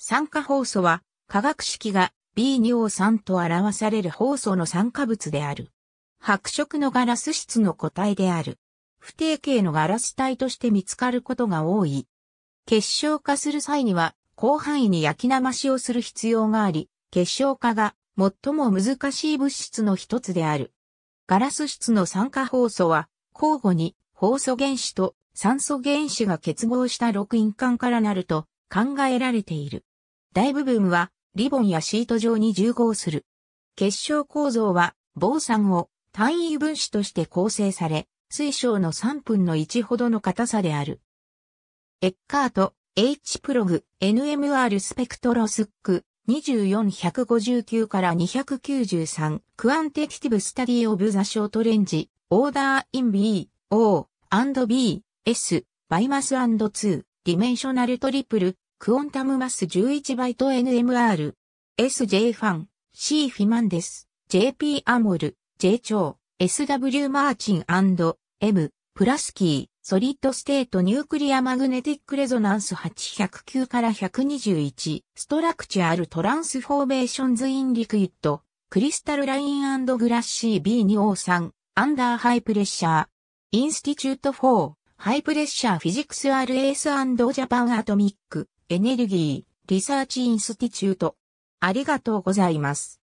酸化酵素は化学式が B2O3 と表される酵素の酸化物である。白色のガラス質の個体である。不定形のガラス体として見つかることが多い。結晶化する際には広範囲に焼きなましをする必要があり、結晶化が最も難しい物質の一つである。ガラス質の酸化酵素は交互に酵素原子と酸素原子が結合した6因環からなると考えられている。大部分はリボンやシート状に重合する。結晶構造は、防酸を単位分子として構成され、水晶の3分の1ほどの硬さである。エッカート、H プログ、NMR スペクトロスック、24159から293、クアンテキティブスタディオブザショートレンジ、オーダーイン B、O、B、S、バイマス &2、ディメンショナルトリプル、クオンタムマス11バイト NMR、SJ ファン、C フィマンデス、JP アモル、J 超、SW マーチン &M、プラスキー、ソリッドステートニュークリアマグネティックレゾナンス809から121、ストラクチャアルトランスフォーメーションズインリクイッド、クリスタルライングラッシー B2O3、アンダーハイプレッシャー、インスティチュート4、ハイプレッシャーフィジクス RS& ジャパンアトミック、エネルギー、リサーチインスティチュート。ありがとうございます。